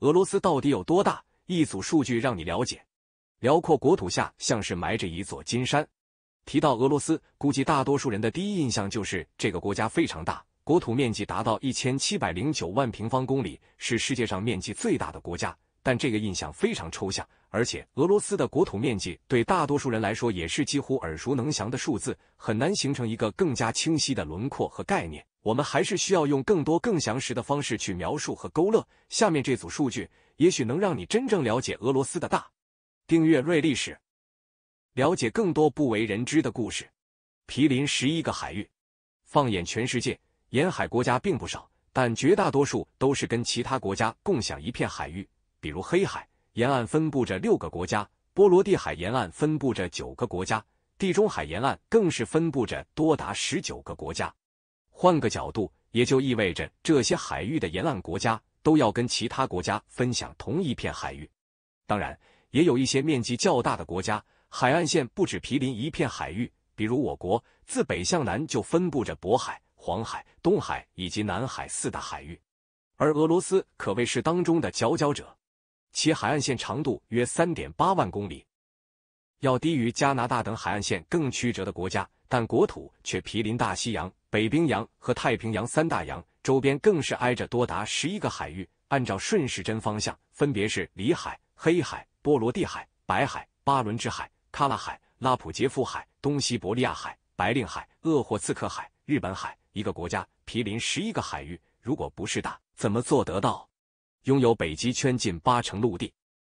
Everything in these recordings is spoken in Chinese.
俄罗斯到底有多大？一组数据让你了解。辽阔国土下像是埋着一座金山。提到俄罗斯，估计大多数人的第一印象就是这个国家非常大，国土面积达到一千七百零九万平方公里，是世界上面积最大的国家。但这个印象非常抽象，而且俄罗斯的国土面积对大多数人来说也是几乎耳熟能详的数字，很难形成一个更加清晰的轮廓和概念。我们还是需要用更多更详实的方式去描述和勾勒。下面这组数据也许能让你真正了解俄罗斯的大。订阅《瑞历史》，了解更多不为人知的故事。毗邻十一个海域，放眼全世界，沿海国家并不少，但绝大多数都是跟其他国家共享一片海域。比如黑海沿岸分布着六个国家，波罗的海沿岸分布着九个国家，地中海沿岸更是分布着多达十九个国家。换个角度，也就意味着这些海域的沿岸国家都要跟其他国家分享同一片海域。当然，也有一些面积较大的国家海岸线不止毗邻一片海域，比如我国自北向南就分布着渤海、黄海、东海以及南海四大海域。而俄罗斯可谓是当中的佼佼者，其海岸线长度约三点八万公里，要低于加拿大等海岸线更曲折的国家，但国土却毗邻大西洋。北冰洋和太平洋三大洋周边更是挨着多达十一个海域，按照顺时针方向，分别是里海、黑海、波罗的海、白海、巴伦支海、喀拉海、拉普捷夫海、东西伯利亚海、白令海、鄂霍次克海、日本海。一个国家毗邻十一个海域，如果不是大，怎么做得到？拥有北极圈近八成陆地，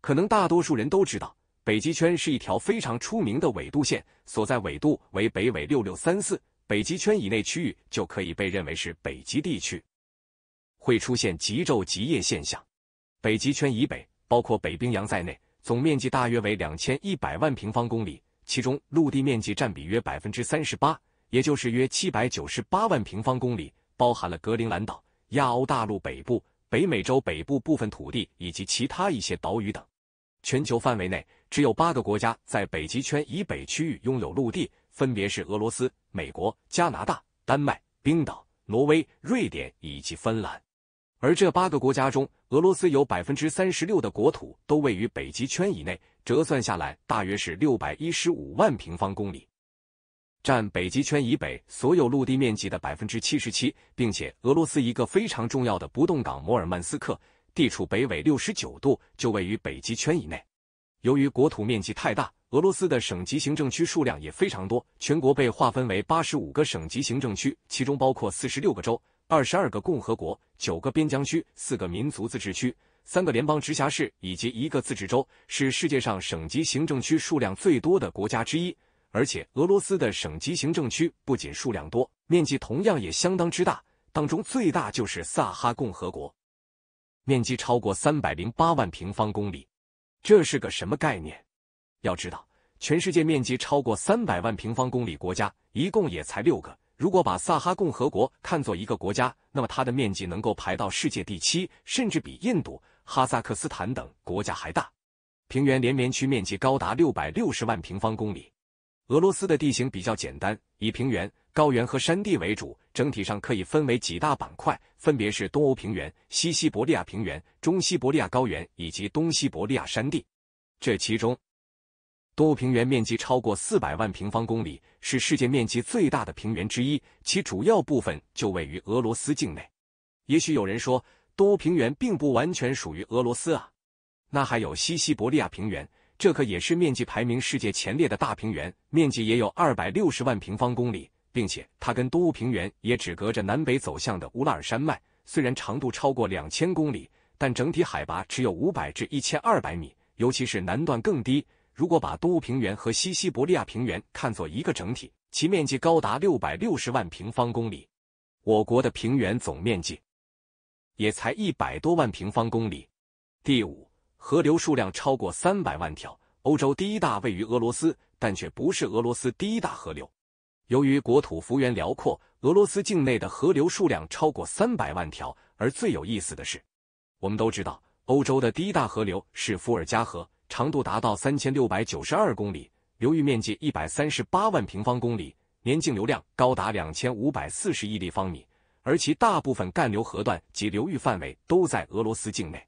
可能大多数人都知道，北极圈是一条非常出名的纬度线，所在纬度为北纬六六三四。北极圈以内区域就可以被认为是北极地区，会出现极昼极夜现象。北极圈以北，包括北冰洋在内，总面积大约为两千一百万平方公里，其中陆地面积占比约百分之三十八，也就是约七百九十八万平方公里，包含了格陵兰岛、亚欧大陆北部、北美洲北部部分土地以及其他一些岛屿等。全球范围内，只有八个国家在北极圈以北区域拥有陆地。分别是俄罗斯、美国、加拿大、丹麦、冰岛、挪威、瑞典以及芬兰。而这八个国家中，俄罗斯有百分之三十六的国土都位于北极圈以内，折算下来大约是六百一十五万平方公里，占北极圈以北所有陆地面积的百分之七十七。并且，俄罗斯一个非常重要的不动港摩尔曼斯克，地处北纬六十九度，就位于北极圈以内。由于国土面积太大，俄罗斯的省级行政区数量也非常多，全国被划分为八十五个省级行政区，其中包括四十六个州、二十二个共和国、九个边疆区、四个民族自治区、三个联邦直辖市以及一个自治州，是世界上省级行政区数量最多的国家之一。而且，俄罗斯的省级行政区不仅数量多，面积同样也相当之大，当中最大就是萨哈共和国，面积超过三百零八万平方公里。这是个什么概念？要知道，全世界面积超过三百万平方公里国家一共也才六个。如果把萨哈共和国看作一个国家，那么它的面积能够排到世界第七，甚至比印度、哈萨克斯坦等国家还大。平原连绵区面积高达六百六十万平方公里。俄罗斯的地形比较简单，以平原。高原和山地为主，整体上可以分为几大板块，分别是东欧平原、西西伯利亚平原、中西伯利亚高原以及东西伯利亚山地。这其中，东欧平原面积超过四百万平方公里，是世界面积最大的平原之一，其主要部分就位于俄罗斯境内。也许有人说，东欧平原并不完全属于俄罗斯啊，那还有西西伯利亚平原，这可也是面积排名世界前列的大平原，面积也有二百六十万平方公里。并且它跟东乌平原也只隔着南北走向的乌拉尔山脉，虽然长度超过两千公里，但整体海拔只有五百至一千二百米，尤其是南段更低。如果把东乌平原和西西伯利亚平原看作一个整体，其面积高达六百六十万平方公里，我国的平原总面积也才一百多万平方公里。第五，河流数量超过三百万条，欧洲第一大位于俄罗斯，但却不是俄罗斯第一大河流。由于国土幅员辽阔，俄罗斯境内的河流数量超过三百万条。而最有意思的是，我们都知道，欧洲的第一大河流是伏尔加河，长度达到三千六百九十二公里，流域面积一百三十八万平方公里，年径流量高达两千五百四十亿立方米，而其大部分干流河段及流域范围都在俄罗斯境内。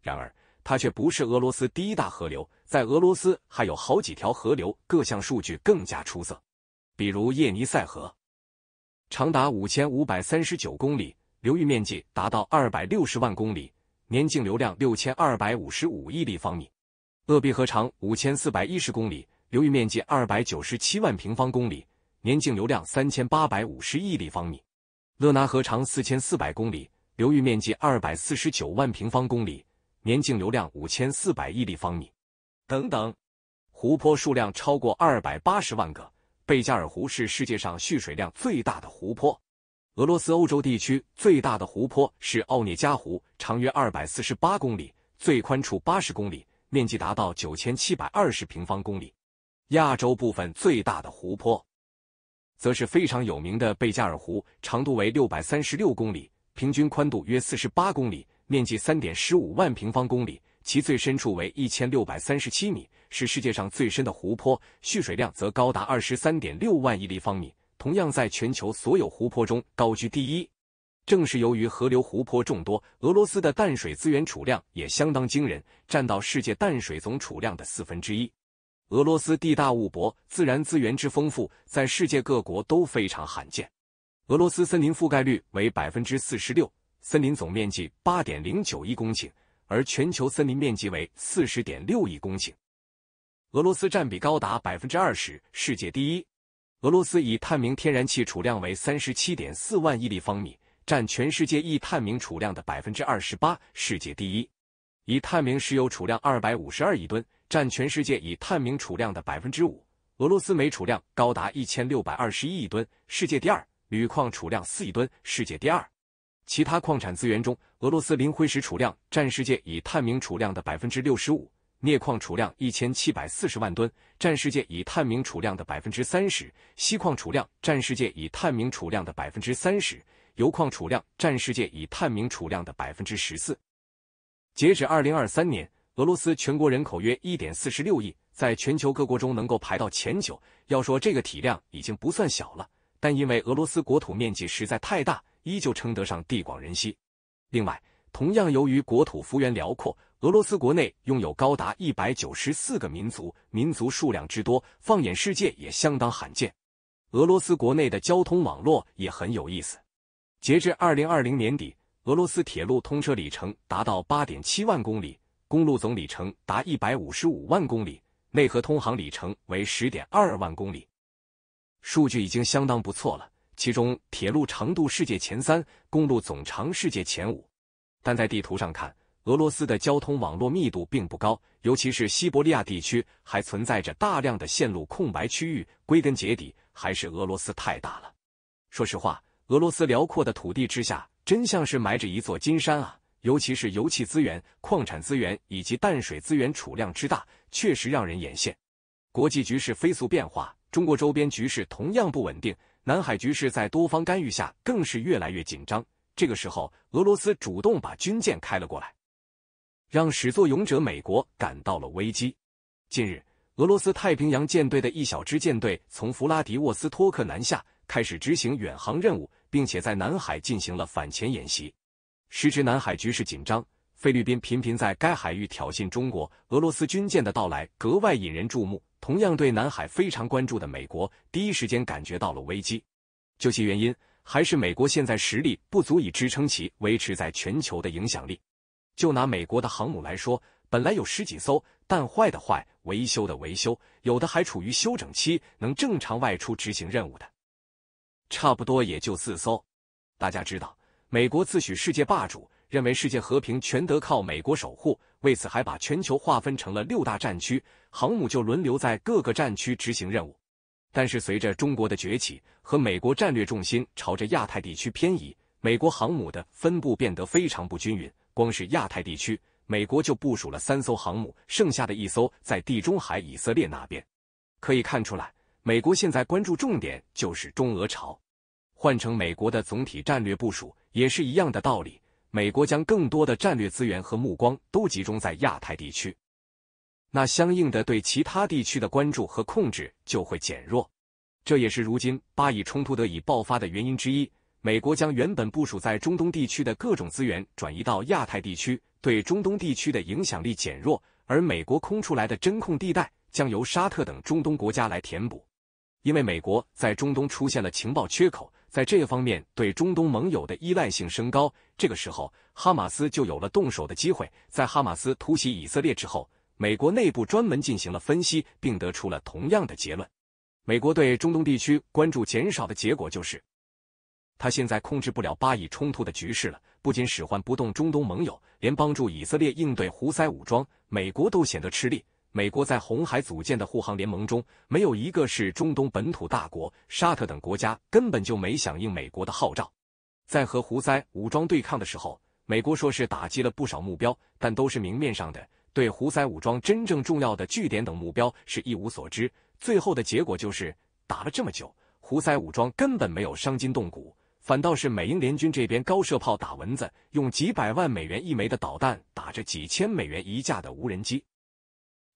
然而，它却不是俄罗斯第一大河流，在俄罗斯还有好几条河流各项数据更加出色。比如叶尼塞河，长达五千五百三十九公里，流域面积达到二百六十万公里，年径流量六千二百五十五亿立方米；鄂毕河长五千四百一十公里，流域面积二百九十七万平方公里，年径流量三千八百五十亿立方米；勒拿河长四千四百公里，流域面积二百四十九万平方公里，年径流量五千四百亿立方米。等等，湖泊数量超过二百八十万个。贝加尔湖是世界上蓄水量最大的湖泊。俄罗斯欧洲地区最大的湖泊是奥涅加湖，长约二百四十八公里，最宽处八十公里，面积达到九千七百二十平方公里。亚洲部分最大的湖泊，则是非常有名的贝加尔湖，长度为六百三十六公里，平均宽度约四十八公里，面积三点十五万平方公里，其最深处为一千六百三十七米。是世界上最深的湖泊，蓄水量则高达二十三点六万亿立方米，同样在全球所有湖泊中高居第一。正是由于河流湖泊众多，俄罗斯的淡水资源储量也相当惊人，占到世界淡水总储量的四分之一。俄罗斯地大物博，自然资源之丰富，在世界各国都非常罕见。俄罗斯森林覆盖率为百分之四十六，森林总面积八点零九亿公顷，而全球森林面积为四十点六亿公顷。俄罗斯占比高达百分之二十，世界第一。俄罗斯已探明天然气储量为三十七点四万亿立方米，占全世界易探明储量的百分之二十八，世界第一。已探明石油储量二百五十二亿吨，占全世界已探明储量的百分之五。俄罗斯煤储量高达一千六百二十一亿吨，世界第二。铝矿储量四亿吨，世界第二。其他矿产资源中，俄罗斯磷灰石储量占世界已探明储量的百分之六十五。镍矿储量一千七百四十万吨，占世界已探明储量的百分之三十；锡矿储量占世界已探明储量的百分之三十；油矿储量占世界已探明储量的百分之十四。截止二零二三年，俄罗斯全国人口约一点四十六亿，在全球各国中能够排到前九。要说这个体量已经不算小了，但因为俄罗斯国土面积实在太大，依旧称得上地广人稀。另外，同样，由于国土幅员辽阔，俄罗斯国内拥有高达一百九十四个民族，民族数量之多，放眼世界也相当罕见。俄罗斯国内的交通网络也很有意思。截至二零二零年底，俄罗斯铁路通车里程达到八点七万公里，公路总里程达一百五十五万公里，内河通航里程为十点二万公里。数据已经相当不错了，其中铁路长度世界前三，公路总长世界前五。但在地图上看，俄罗斯的交通网络密度并不高，尤其是西伯利亚地区还存在着大量的线路空白区域。归根结底，还是俄罗斯太大了。说实话，俄罗斯辽阔的土地之下，真像是埋着一座金山啊！尤其是油气资源、矿产资源以及淡水资源储量之大，确实让人眼羡。国际局势飞速变化，中国周边局势同样不稳定，南海局势在多方干预下更是越来越紧张。这个时候，俄罗斯主动把军舰开了过来，让始作俑者美国感到了危机。近日，俄罗斯太平洋舰队的一小支舰队从弗拉迪沃斯托克南下，开始执行远航任务，并且在南海进行了反潜演习。时值南海局势紧张，菲律宾频频在该海域挑衅中国，俄罗斯军舰的到来格外引人注目。同样对南海非常关注的美国，第一时间感觉到了危机。究其原因。还是美国现在实力不足以支撑其维持在全球的影响力。就拿美国的航母来说，本来有十几艘，但坏的坏，维修的维修，有的还处于休整期，能正常外出执行任务的，差不多也就四艘。大家知道，美国自诩世界霸主，认为世界和平全得靠美国守护，为此还把全球划分成了六大战区，航母就轮流在各个战区执行任务。但是随着中国的崛起和美国战略重心朝着亚太地区偏移，美国航母的分布变得非常不均匀。光是亚太地区，美国就部署了三艘航母，剩下的一艘在地中海以色列那边。可以看出来，美国现在关注重点就是中俄朝。换成美国的总体战略部署，也是一样的道理。美国将更多的战略资源和目光都集中在亚太地区。那相应的，对其他地区的关注和控制就会减弱，这也是如今巴以冲突得以爆发的原因之一。美国将原本部署在中东地区的各种资源转移到亚太地区，对中东地区的影响力减弱，而美国空出来的真空地带将由沙特等中东国家来填补。因为美国在中东出现了情报缺口，在这方面对中东盟友的依赖性升高，这个时候哈马斯就有了动手的机会。在哈马斯突袭以色列之后。美国内部专门进行了分析，并得出了同样的结论。美国对中东地区关注减少的结果就是，他现在控制不了巴以冲突的局势了。不仅使唤不动中东盟友，连帮助以色列应对胡塞武装，美国都显得吃力。美国在红海组建的护航联盟中，没有一个是中东本土大国，沙特等国家根本就没响应美国的号召。在和胡塞武装对抗的时候，美国说是打击了不少目标，但都是明面上的。对胡塞武装真正重要的据点等目标是一无所知，最后的结果就是打了这么久，胡塞武装根本没有伤筋动骨，反倒是美英联军这边高射炮打蚊子，用几百万美元一枚的导弹打着几千美元一架的无人机。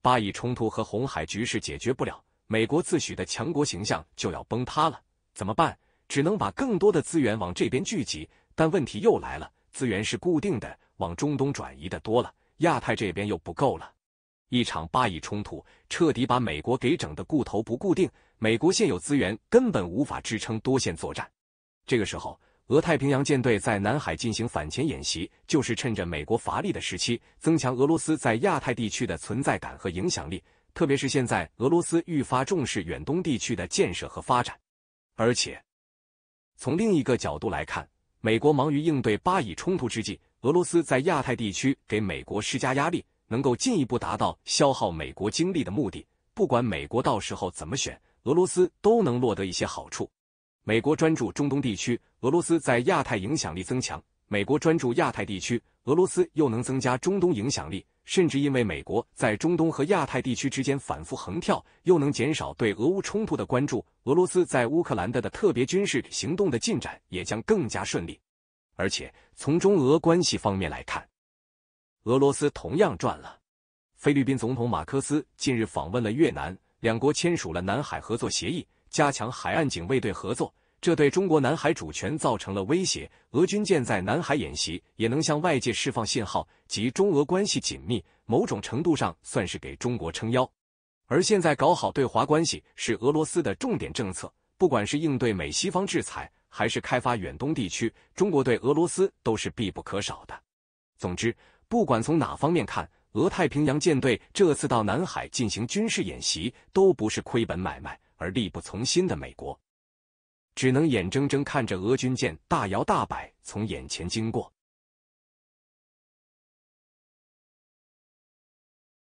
巴以冲突和红海局势解决不了，美国自诩的强国形象就要崩塌了，怎么办？只能把更多的资源往这边聚集，但问题又来了，资源是固定的，往中东转移的多了。亚太这边又不够了，一场巴以冲突彻底把美国给整的固头不固定，美国现有资源根本无法支撑多线作战。这个时候，俄太平洋舰队在南海进行反潜演习，就是趁着美国乏力的时期，增强俄罗斯在亚太地区的存在感和影响力。特别是现在，俄罗斯愈发重视远东地区的建设和发展。而且，从另一个角度来看，美国忙于应对巴以冲突之际。俄罗斯在亚太地区给美国施加压力，能够进一步达到消耗美国精力的目的。不管美国到时候怎么选，俄罗斯都能落得一些好处。美国专注中东地区，俄罗斯在亚太影响力增强；美国专注亚太地区，俄罗斯又能增加中东影响力。甚至因为美国在中东和亚太地区之间反复横跳，又能减少对俄乌冲突的关注。俄罗斯在乌克兰的的特别军事行动的进展也将更加顺利。而且从中俄关系方面来看，俄罗斯同样赚了。菲律宾总统马克思近日访问了越南，两国签署了南海合作协议，加强海岸警卫队合作，这对中国南海主权造成了威胁。俄军舰在南海演习，也能向外界释放信号，及中俄关系紧密，某种程度上算是给中国撑腰。而现在搞好对华关系是俄罗斯的重点政策，不管是应对美西方制裁。还是开发远东地区，中国对俄罗斯都是必不可少的。总之，不管从哪方面看，俄太平洋舰队这次到南海进行军事演习，都不是亏本买卖，而力不从心的美国，只能眼睁睁看着俄军舰大摇大摆从眼前经过。